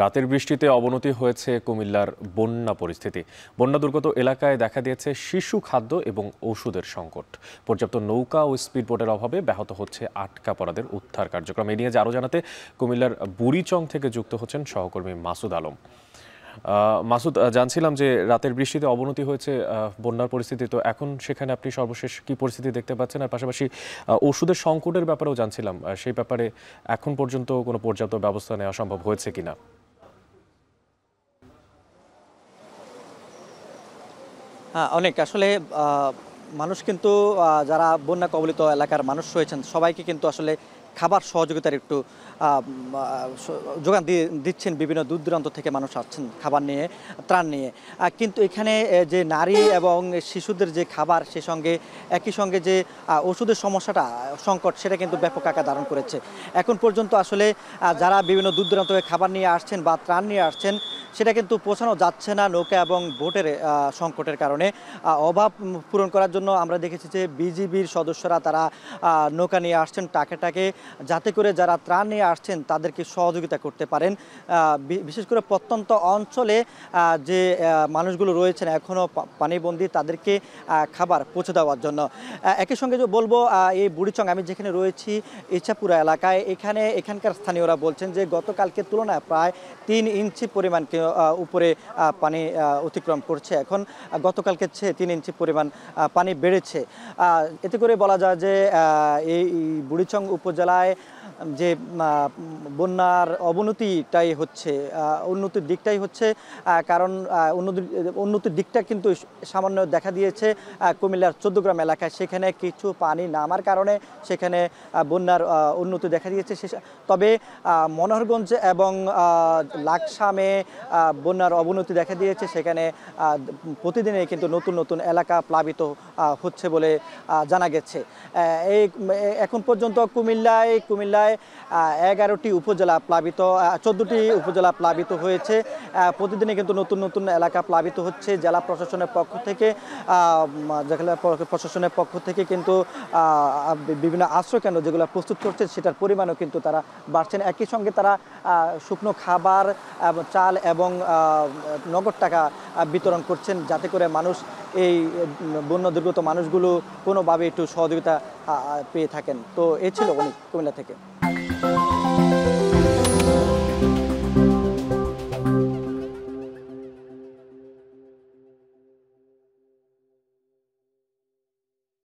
রাতের বৃষ্টিতে অবনতি হয়েছে কুমিল্লার বন্যা পরিস্থিতি বন্যা দুর্গত এলাকায় দেখা দিয়েছে শিশু খাদ্য এবং ওষুধের সংকট পর্যাপ্ত নৌকা ও স্পিডবোটের অভাবে ব্যাহত হচ্ছে আটকা পড়াদের উদ্ধার কার্যক্রম এ নিয়ে আরও জানাতে কুমিল্লার বুড়িচং থেকে যুক্ত হচ্ছেন সহকর্মী মাসুদ আলম মাসুদ জানছিলাম যে রাতের বৃষ্টিতে অবনতি হয়েছে বন্যার পরিস্থিতি তো এখন সেখানে আপনি সর্বশেষ কি পরিস্থিতি দেখতে পাচ্ছেন আর পাশাপাশি ওষুধের সংকটের ব্যাপারেও জানছিলাম সেই ব্যাপারে এখন পর্যন্ত কোনো পর্যাপ্ত ব্যবস্থা নেওয়া সম্ভব হয়েছে কিনা হ্যাঁ, অনেক আসলে মানুষ কিন্তু যারা বন্যা কবলিত এলাকার মানুষ রয়েছেন সবাইকে কিন্তু আসলে খাবার সহযোগিতার একটু যোগান দিচ্ছেন বিভিন্ন দূর দূরান্ত থেকে মানুষ আসছেন খাবার নিয়ে ত্রাণ নিয়ে কিন্তু এখানে যে নারী এবং শিশুদের যে খাবার সে সঙ্গে একই সঙ্গে যে ওষুধের সমস্যাটা সংকট সেটা কিন্তু ব্যাপক আকার ধারণ করেছে এখন পর্যন্ত আসলে যারা বিভিন্ন দূর দূরান্ত খাবার নিয়ে আসছেন বা ত্রাণ নিয়ে আসছেন সেটা কিন্তু পৌঁছানো যাচ্ছে না নৌকা এবং ভোটের সংকটের কারণে অভাব পূরণ করার জন্য আমরা দেখেছি যে বিজিবির সদস্যরা তারা নৌকা নিয়ে আসছেন টাকে টাকে যাতে করে যারা ত্রাণ নিয়ে আসছেন তাদেরকে সহযোগিতা করতে পারেন বিশেষ করে প্রত্যন্ত অঞ্চলে যে মানুষগুলো রয়েছেন এখনও পানিবন্দি তাদেরকে খাবার পৌঁছে দেওয়ার জন্য একই সঙ্গে যে বলবো এই বুড়িচং আমি যেখানে রয়েছি ইচ্ছাপুরা এলাকায় এখানে এখানকার স্থানীয়রা বলছেন যে গতকালকে তুলনায় প্রায় তিন ইঞ্চি পরিমাণ উপরে পানি অতিক্রম করছে এখন গতকালকে চেয়ে তিন ইঞ্চি পরিমাণ পানি বেড়েছে এতে করে বলা যায় যে এই বুড়িচং উপজেলায় যে বন্যার অবনতিটাই হচ্ছে উন্নতির দিকটাই হচ্ছে কারণ উন্নতির উন্নতির দিকটা কিন্তু সামান্য দেখা দিয়েছে কুমিল্লার চোদ্দগ্রাম এলাকায় সেখানে কিছু পানি নামার কারণে সেখানে বন্যার উন্নতি দেখা দিয়েছে তবে মনোহরগঞ্জ এবং লাকসামে বন্যার অবনতি দেখা দিয়েছে সেখানে প্রতিদিনে কিন্তু নতুন নতুন এলাকা প্লাবিত হচ্ছে বলে জানা গেছে এই এখন পর্যন্ত কুমিল্লায় কুমিল্লায় এগারোটি উপজেলা প্লাবিত চোদ্দোটি উপজেলা প্লাবিত হয়েছে প্রতিদিনে কিন্তু নতুন নতুন এলাকা প্লাবিত হচ্ছে জেলা প্রশাসনের পক্ষ থেকে জেলা প্রশাসনের পক্ষ থেকে কিন্তু বিভিন্ন আশ্রয়কেন্দ্র যেগুলো প্রস্তুত করছে সেটার পরিমাণও কিন্তু তারা বাড়ছেন একই সঙ্গে তারা শুকনো খাবার চাল এবং নগদ টাকা বিতরণ করছেন যাতে করে মানুষ এই বন্য দুর্গত মানুষগুলো কোনোভাবে একটু সহযোগিতা পেয়ে থাকেন তো এ ছিল অনেক হ্যাঁ, হ্যাঁ। কুমিল্লা থেকে